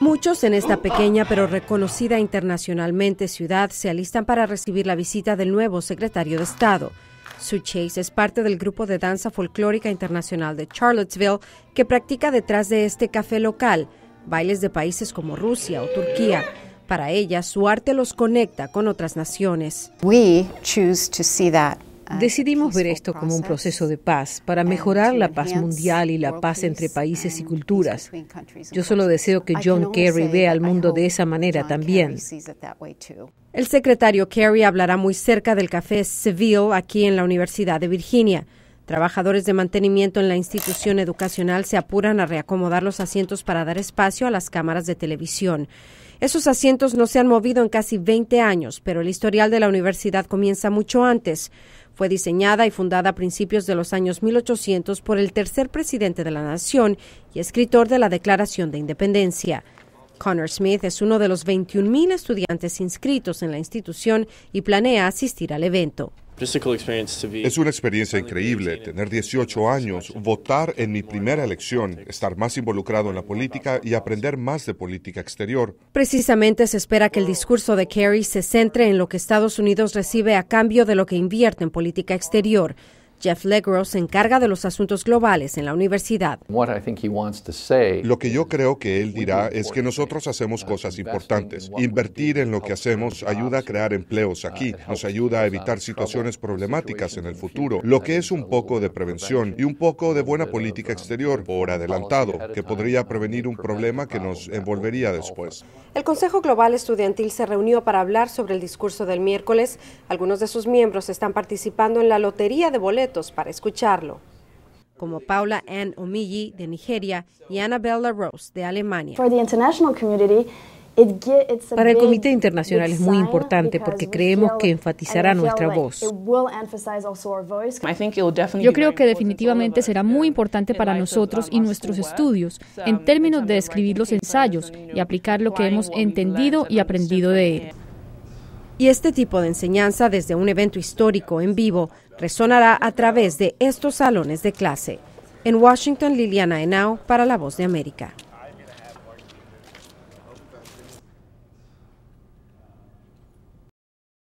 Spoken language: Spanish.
Muchos en esta pequeña pero reconocida internacionalmente ciudad se alistan para recibir la visita del nuevo secretario de Estado. Sue Chase es parte del grupo de danza folclórica internacional de Charlottesville que practica detrás de este café local bailes de países como Rusia o Turquía. Para ella, su arte los conecta con otras naciones. We choose to see Decidimos ver esto como un proceso de paz para mejorar la paz mundial y la paz entre países y culturas. Yo solo deseo que John Kerry vea al mundo de esa manera también. El secretario Kerry hablará muy cerca del café Seville aquí en la Universidad de Virginia. Trabajadores de mantenimiento en la institución educacional se apuran a reacomodar los asientos para dar espacio a las cámaras de televisión. Esos asientos no se han movido en casi 20 años, pero el historial de la universidad comienza mucho antes. Fue diseñada y fundada a principios de los años 1800 por el tercer presidente de la nación y escritor de la Declaración de Independencia. Connor Smith es uno de los 21.000 estudiantes inscritos en la institución y planea asistir al evento. Es una experiencia increíble tener 18 años, votar en mi primera elección, estar más involucrado en la política y aprender más de política exterior. Precisamente se espera que el discurso de Kerry se centre en lo que Estados Unidos recibe a cambio de lo que invierte en política exterior. Jeff Legros se encarga de los asuntos globales en la universidad. Lo que yo creo que él dirá es que nosotros hacemos cosas importantes. Invertir en lo que hacemos ayuda a crear empleos uh, aquí, nos ayuda a evitar situaciones problemáticas en el futuro, lo que es un poco de prevención y un poco de buena política exterior um, por adelantado, que podría prevenir un problema que nos envolvería después. El Consejo Global Estudiantil se reunió para hablar sobre el discurso del miércoles. Algunos de sus miembros están participando en la lotería de boletos para escucharlo como Paula Ann Omiyi de Nigeria y Annabella Rose de Alemania. Para el Comité Internacional es muy importante porque creemos que enfatizará nuestra voz. Yo creo que definitivamente será muy importante para uh, nosotros y nuestros estudios en términos de escribir los ensayos y aplicar lo que hemos entendido y aprendido de él. Y este tipo de enseñanza desde un evento histórico en vivo resonará a través de estos salones de clase. En Washington, Liliana Enau, para La Voz de América.